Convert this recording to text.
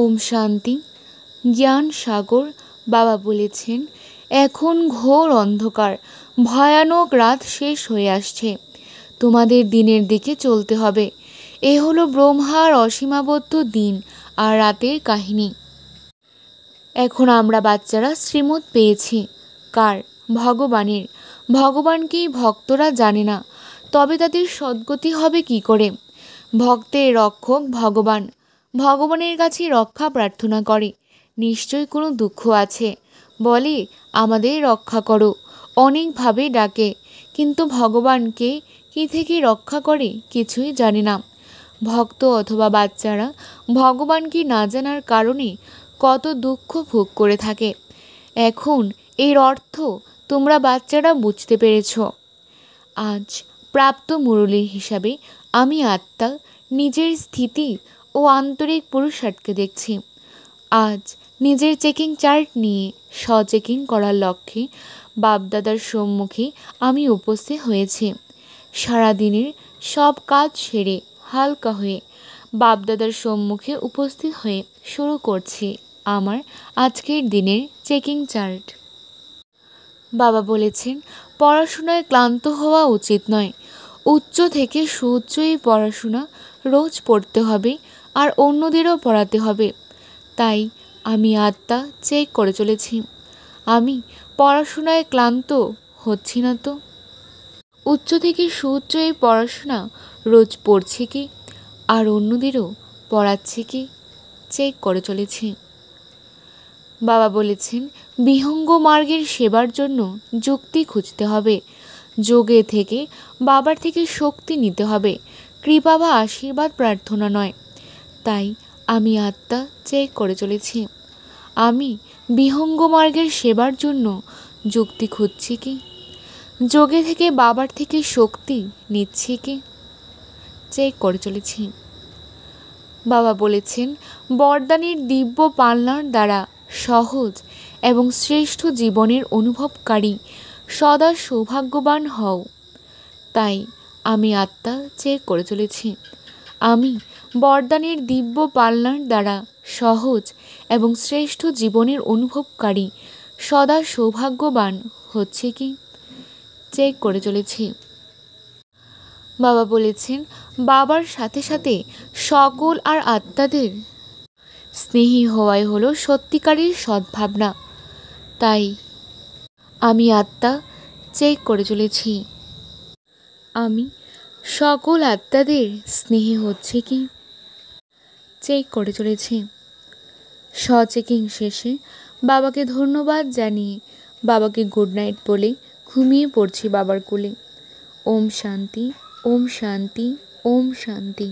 ওম শান্তি জ্ঞান সাগর বাবা বলেছেন এখন ঘোর অন্ধকার ভয়ানক রাত শেষ হয়ে আসছে তোমাদের দিনের দিকে চলতে হবে এ হলো ব্রহ্মার অসীমাবদ্ধ দিন আর রাতের কাহিনী এখন আমরা বাচ্চারা শ্রীমত পেয়েছি কার ভগবানের ভগবানকেই ভক্তরা জানে না তবে তাদের সদ্গতি হবে কি করে ভক্তের রক্ষক ভগবান ভগবানের কাছে রক্ষা প্রার্থনা করে নিশ্চয় কোনো দুঃখ আছে বলে আমাদের রক্ষা করো অনেকভাবে ডাকে কিন্তু ভগবানকে কি থেকে রক্ষা করে কিছুই জানে না ভক্ত অথবা বাচ্চারা ভগবানকে না জানার কারণে কত দুঃখ ভোগ করে থাকে এখন এর অর্থ তোমরা বাচ্চারা বুঝতে পেরেছ আজ প্রাপ্ত মুরলী হিসাবে আমি আত্মা নিজের স্থিতি ও আন্তরিক পুরুষার্থকে দেখছি আজ নিজের চেকিং চার্ট নিয়ে সচেকিং চেকিং করার লক্ষ্যে বাপদাদার সম্মুখে আমি উপস্থিত হয়েছি সারাদিনের সব কাজ সেরে হালকা হয়ে বাপদাদার সম্মুখে উপস্থিত হয়ে শুরু করছি আমার আজকের দিনের চেকিং চার্ট বাবা বলেছেন পড়াশোনায় ক্লান্ত হওয়া উচিত নয় উচ্চ থেকে সুউচ্চই পড়াশোনা রোজ পড়তে হবে আর অন্যদেরও পড়াতে হবে তাই আমি আত্মা চেক করে চলেছি আমি পড়াশোনায় ক্লান্ত হচ্ছি না তো উচ্চ থেকে সুউচ্চ এই পড়াশোনা রোজ পড়ছে কি আর অন্যদেরও পড়াচ্ছে কি চেক করে চলেছি বাবা বলেছেন বিহঙ্গ মার্গের সেবার জন্য যুক্তি খুঁজতে হবে যোগে থেকে বাবার থেকে শক্তি নিতে হবে কৃপা বা আশীর্বাদ প্রার্থনা নয় তাই আমি আত্মা চেক করে চলেছি আমি বিহঙ্গ মার্গের সেবার জন্য যুক্তি খুঁজছি কি যোগে থেকে বাবার থেকে শক্তি নিচ্ছি কি চেক করে চলেছি বাবা বলেছেন বরদানির দিব্য পালনার দ্বারা সহজ এবং শ্রেষ্ঠ জীবনের অনুভবকারী সদা সৌভাগ্যবান হও তাই আমি আত্মা চেক করে চলেছি আমি বরদানের দিব্য পাল্লার দ্বারা সহজ এবং শ্রেষ্ঠ জীবনের অনুভবকারী সদা সৌভাগ্যবান হচ্ছে কি চেক করে চলেছি বাবা বলেছেন বাবার সাথে সাথে সকল আর আত্মাদের স্নেহী হওয়াই হলো সত্যিকারের সদ্ভাবনা তাই আমি আত্মা চেক করে চলেছি আমি সকল আত্মাদের স্নেহী হচ্ছে কি চেক করে চলেছি সচেকিং শেষে বাবাকে ধন্যবাদ জানিয়ে বাবাকে গুড নাইট বলে ঘুমিয়ে পড়ছি বাবার কোলে ওম শান্তি ওম শান্তি ওম শান্তি